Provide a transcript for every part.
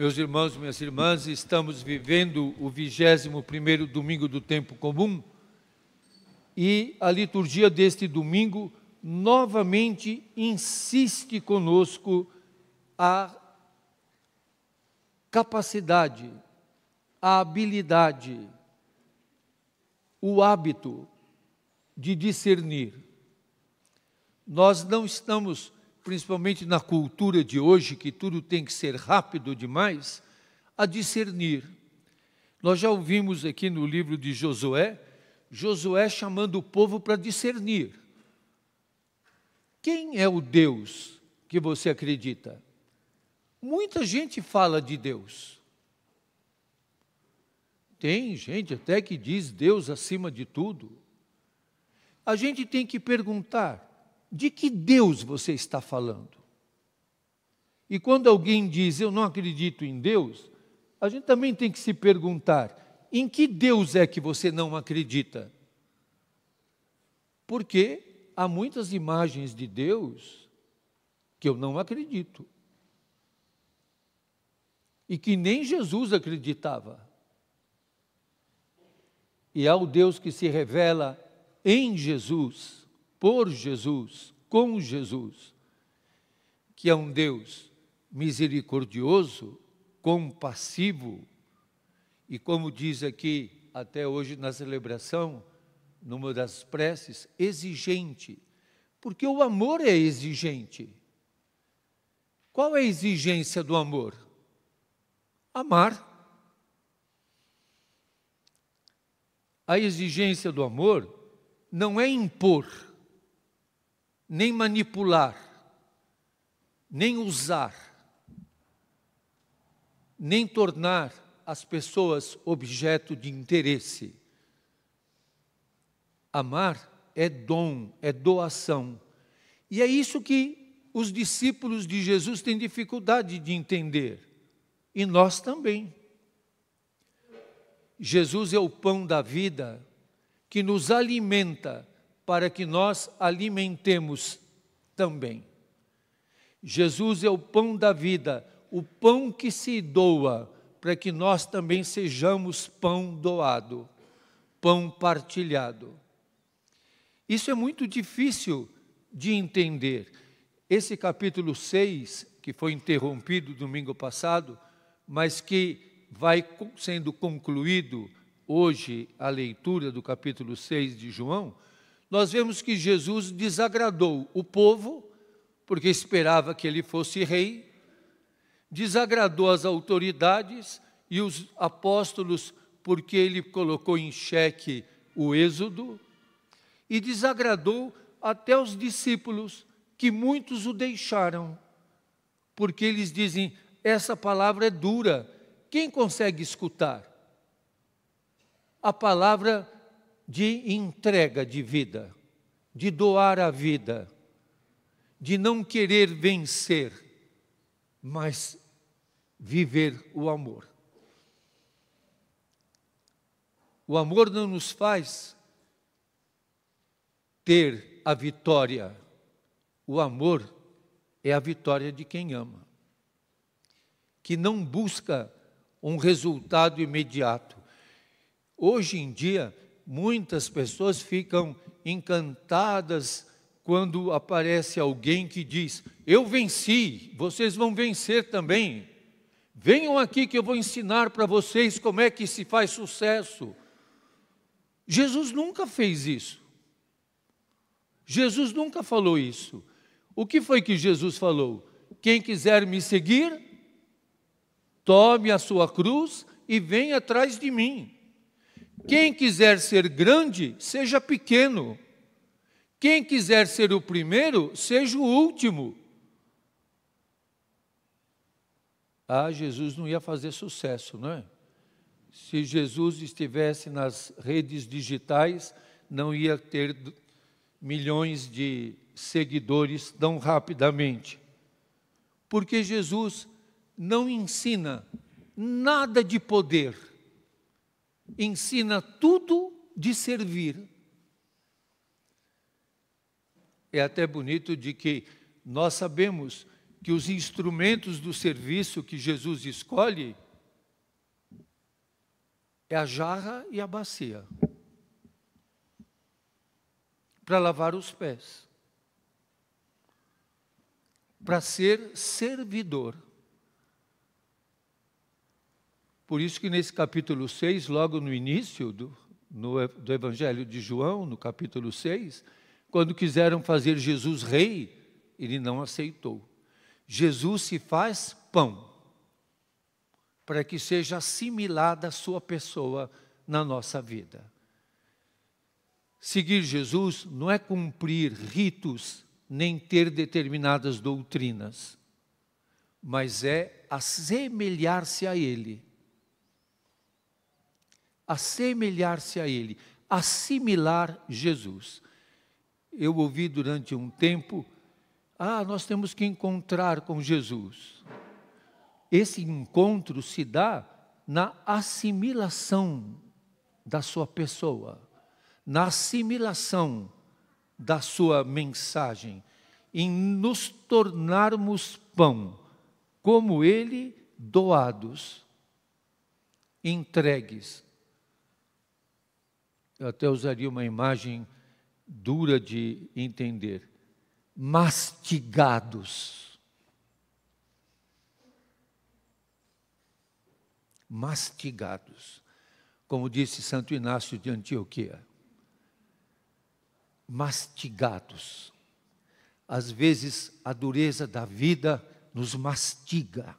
meus irmãos, minhas irmãs, estamos vivendo o 21º domingo do tempo comum e a liturgia deste domingo novamente insiste conosco a capacidade, a habilidade, o hábito de discernir. Nós não estamos principalmente na cultura de hoje, que tudo tem que ser rápido demais, a discernir. Nós já ouvimos aqui no livro de Josué, Josué chamando o povo para discernir. Quem é o Deus que você acredita? Muita gente fala de Deus. Tem gente até que diz Deus acima de tudo. A gente tem que perguntar: de que Deus você está falando? E quando alguém diz eu não acredito em Deus, a gente também tem que se perguntar: em que Deus é que você não acredita? Porque há muitas imagens de Deus que eu não acredito. E que nem Jesus acreditava. E há o Deus que se revela em Jesus por Jesus, com Jesus, que é um Deus misericordioso, compassivo, e como diz aqui até hoje na celebração, numa das preces, exigente, porque o amor é exigente. Qual é a exigência do amor? Amar. A exigência do amor não é impor nem manipular, nem usar, nem tornar as pessoas objeto de interesse. Amar é dom, é doação. E é isso que os discípulos de Jesus têm dificuldade de entender. E nós também. Jesus é o pão da vida que nos alimenta para que nós alimentemos também. Jesus é o pão da vida, o pão que se doa, para que nós também sejamos pão doado, pão partilhado. Isso é muito difícil de entender. Esse capítulo 6, que foi interrompido domingo passado, mas que vai sendo concluído hoje a leitura do capítulo 6 de João, nós vemos que Jesus desagradou o povo, porque esperava que ele fosse rei, desagradou as autoridades e os apóstolos, porque ele colocou em xeque o êxodo, e desagradou até os discípulos, que muitos o deixaram, porque eles dizem: essa palavra é dura, quem consegue escutar? A palavra de entrega de vida, de doar a vida, de não querer vencer, mas viver o amor. O amor não nos faz ter a vitória. O amor é a vitória de quem ama, que não busca um resultado imediato. Hoje em dia, Muitas pessoas ficam encantadas quando aparece alguém que diz: Eu venci, vocês vão vencer também. Venham aqui que eu vou ensinar para vocês como é que se faz sucesso. Jesus nunca fez isso. Jesus nunca falou isso. O que foi que Jesus falou? Quem quiser me seguir, tome a sua cruz e venha atrás de mim. Quem quiser ser grande, seja pequeno. Quem quiser ser o primeiro, seja o último. Ah, Jesus não ia fazer sucesso, não é? Se Jesus estivesse nas redes digitais, não ia ter milhões de seguidores tão rapidamente. Porque Jesus não ensina nada de poder ensina tudo de servir. É até bonito de que nós sabemos que os instrumentos do serviço que Jesus escolhe é a jarra e a bacia para lavar os pés, para ser servidor. Por isso que nesse capítulo 6, logo no início do, no, do Evangelho de João, no capítulo 6, quando quiseram fazer Jesus rei, ele não aceitou. Jesus se faz pão, para que seja assimilada a sua pessoa na nossa vida. Seguir Jesus não é cumprir ritos, nem ter determinadas doutrinas, mas é assemelhar-se a Ele assemelhar-se a Ele, assimilar Jesus. Eu ouvi durante um tempo, ah, nós temos que encontrar com Jesus. Esse encontro se dá na assimilação da sua pessoa, na assimilação da sua mensagem, em nos tornarmos pão, como ele, doados, entregues eu até usaria uma imagem dura de entender, mastigados. Mastigados. Como disse Santo Inácio de Antioquia. Mastigados. Às vezes a dureza da vida nos mastiga.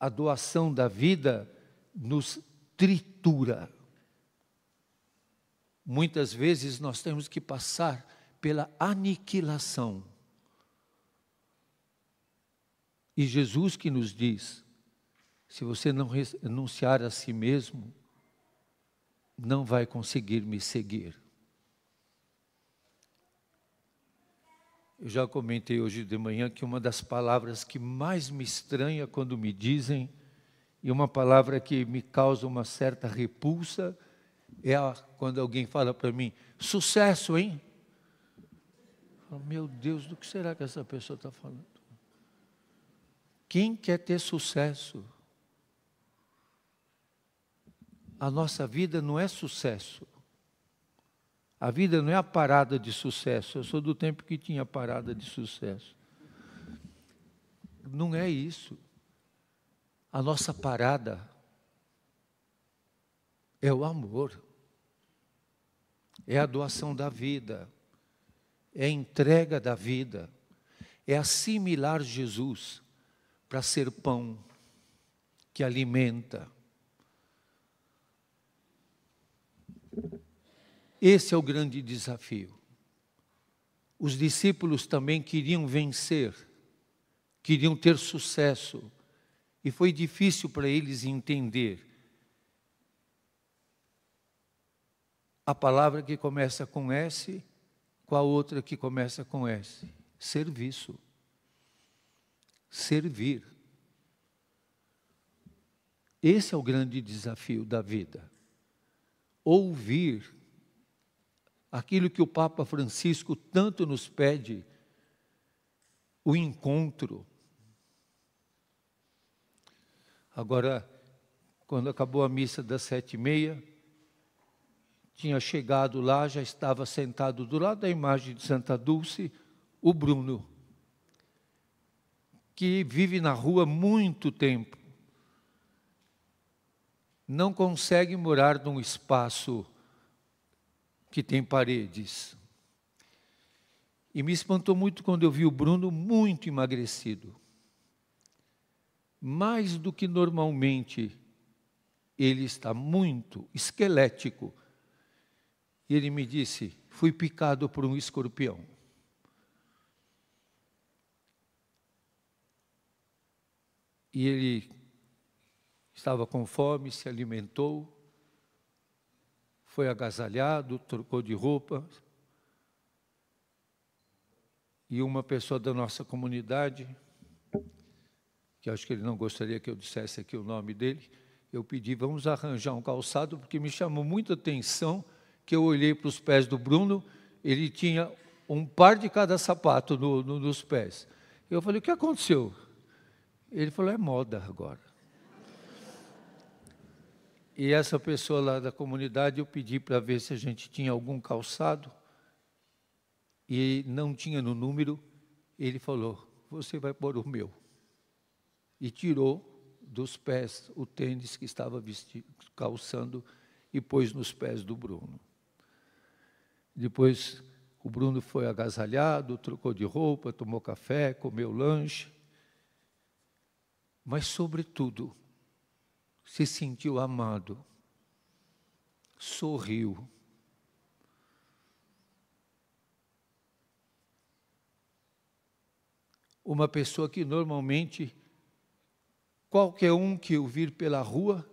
A doação da vida nos tritura. Muitas vezes nós temos que passar pela aniquilação. E Jesus que nos diz: se você não renunciar a si mesmo, não vai conseguir me seguir. Eu já comentei hoje de manhã que uma das palavras que mais me estranha quando me dizem, e uma palavra que me causa uma certa repulsa, é quando alguém fala para mim, sucesso, hein? Falo, Meu Deus, do que será que essa pessoa está falando? Quem quer ter sucesso? A nossa vida não é sucesso. A vida não é a parada de sucesso. Eu sou do tempo que tinha parada de sucesso. Não é isso. A nossa parada é o amor, é a doação da vida, é a entrega da vida, é assimilar Jesus para ser pão que alimenta. Esse é o grande desafio. Os discípulos também queriam vencer, queriam ter sucesso, e foi difícil para eles entender a palavra que começa com S com a outra que começa com S. Serviço. Servir. Esse é o grande desafio da vida. Ouvir aquilo que o Papa Francisco tanto nos pede, o encontro. Agora, quando acabou a missa das sete e meia, tinha chegado lá, já estava sentado do lado da imagem de Santa Dulce, o Bruno, que vive na rua muito tempo. Não consegue morar num espaço que tem paredes. E me espantou muito quando eu vi o Bruno muito emagrecido. Mais do que normalmente, ele está muito esquelético, e ele me disse: Fui picado por um escorpião. E ele estava com fome, se alimentou, foi agasalhado, trocou de roupa. E uma pessoa da nossa comunidade, que acho que ele não gostaria que eu dissesse aqui o nome dele, eu pedi, vamos arranjar um calçado, porque me chamou muita atenção que eu olhei para os pés do Bruno, ele tinha um par de cada sapato no, no, nos pés. Eu falei, o que aconteceu? Ele falou, é moda agora. E essa pessoa lá da comunidade, eu pedi para ver se a gente tinha algum calçado, e não tinha no número, ele falou, você vai pôr o meu. E tirou dos pés o tênis que estava calçando e pôs nos pés do Bruno. Depois o Bruno foi agasalhado, trocou de roupa, tomou café, comeu lanche. Mas, sobretudo, se sentiu amado, sorriu. Uma pessoa que normalmente qualquer um que o vir pela rua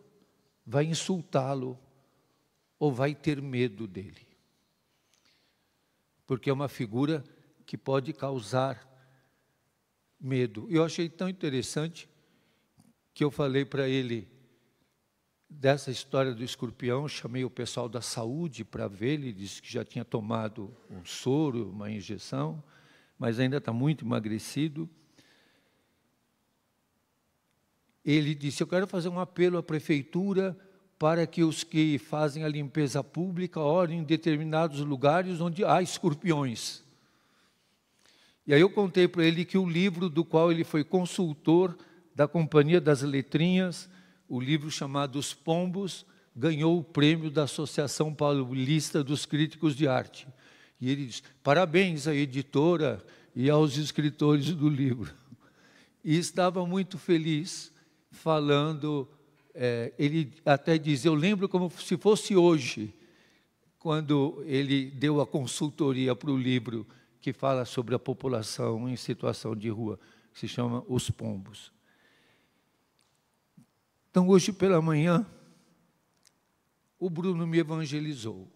vai insultá-lo ou vai ter medo dele porque é uma figura que pode causar medo. Eu achei tão interessante que eu falei para ele dessa história do escorpião, chamei o pessoal da saúde para ver, ele disse que já tinha tomado um soro, uma injeção, mas ainda está muito emagrecido. Ele disse: Eu quero fazer um apelo à prefeitura para que os que fazem a limpeza pública orem em determinados lugares onde há escorpiões. E aí eu contei para ele que o livro do qual ele foi consultor da Companhia das Letrinhas, o livro chamado Os Pombos, ganhou o prêmio da Associação Paulista dos Críticos de Arte. E ele diz: parabéns à editora e aos escritores do livro. E estava muito feliz falando é, ele até diz: Eu lembro como se fosse hoje, quando ele deu a consultoria para o livro que fala sobre a população em situação de rua, que se chama Os Pombos. Então, hoje pela manhã, o Bruno me evangelizou.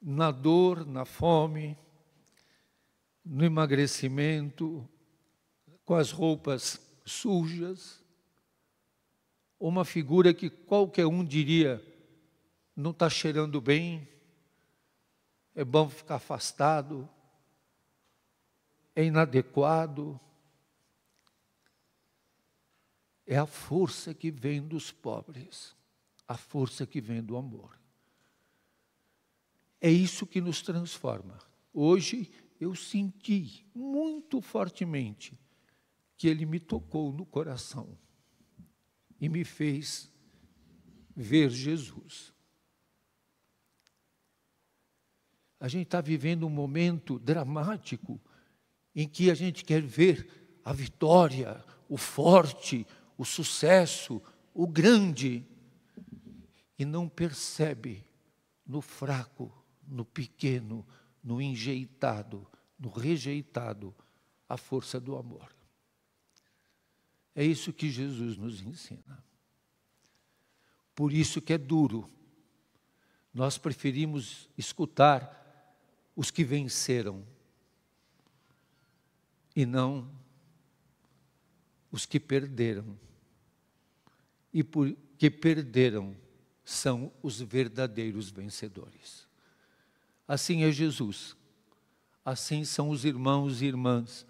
Na dor, na fome, no emagrecimento, com as roupas sujas, uma figura que qualquer um diria não está cheirando bem, é bom ficar afastado, é inadequado. É a força que vem dos pobres, a força que vem do amor. É isso que nos transforma. Hoje eu senti muito fortemente que ele me tocou no coração e me fez ver Jesus. A gente está vivendo um momento dramático em que a gente quer ver a vitória, o forte, o sucesso, o grande, e não percebe no fraco, no pequeno, no enjeitado, no rejeitado, a força do amor. É isso que Jesus nos ensina. Por isso que é duro. Nós preferimos escutar os que venceram e não os que perderam. E porque perderam são os verdadeiros vencedores. Assim é Jesus. Assim são os irmãos e irmãs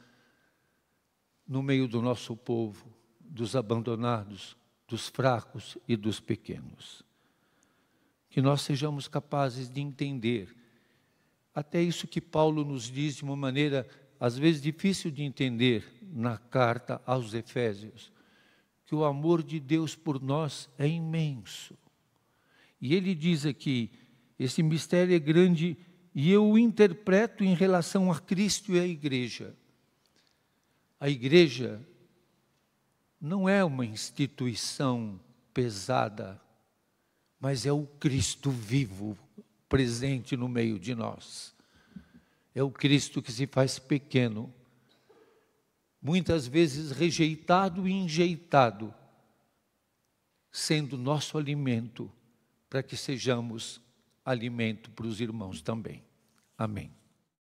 no meio do nosso povo dos abandonados, dos fracos e dos pequenos. Que nós sejamos capazes de entender até isso que Paulo nos diz de uma maneira às vezes difícil de entender na carta aos Efésios, que o amor de Deus por nós é imenso. E ele diz aqui: esse mistério é grande e eu o interpreto em relação a Cristo e à igreja. A igreja não é uma instituição pesada, mas é o Cristo vivo, presente no meio de nós. É o Cristo que se faz pequeno, muitas vezes rejeitado e enjeitado, sendo nosso alimento, para que sejamos alimento para os irmãos também. Amém.